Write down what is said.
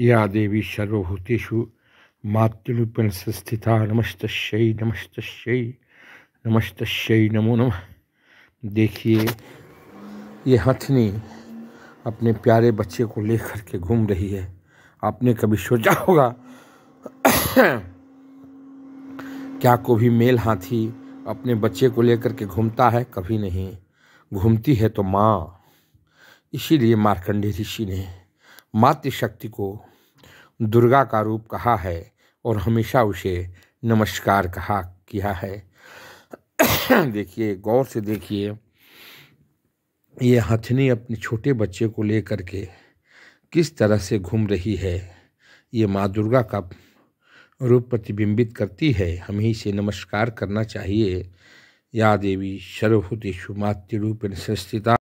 या देवी सर्वभूतेषु मातृरूपेण संस्थिता नमस्तश्यै नमस्तश्यै नमस्तश्यै नमो नमः देखिए ये हथनी अपने प्यारे बच्चे को लेकर के घूम रही है आपने कभी सोचा होगा क्या भी मेल हाथी अपने बच्चे को लेकर के घूमता है कभी नहीं घूमती है तो माँ इसीलिए मार्कंडे ऋषि ने मातृशक्ति को दुर्गा का रूप कहा है और हमेशा उसे नमस्कार कहा किया है देखिए गौर से देखिए ये हथनी अपने छोटे बच्चे को लेकर के किस तरह से घूम रही है ये माँ दुर्गा का रूप प्रतिबिंबित करती है हमें इसे नमस्कार करना चाहिए या देवी सर्वभूतेषु मातृरूपेण संस्थिता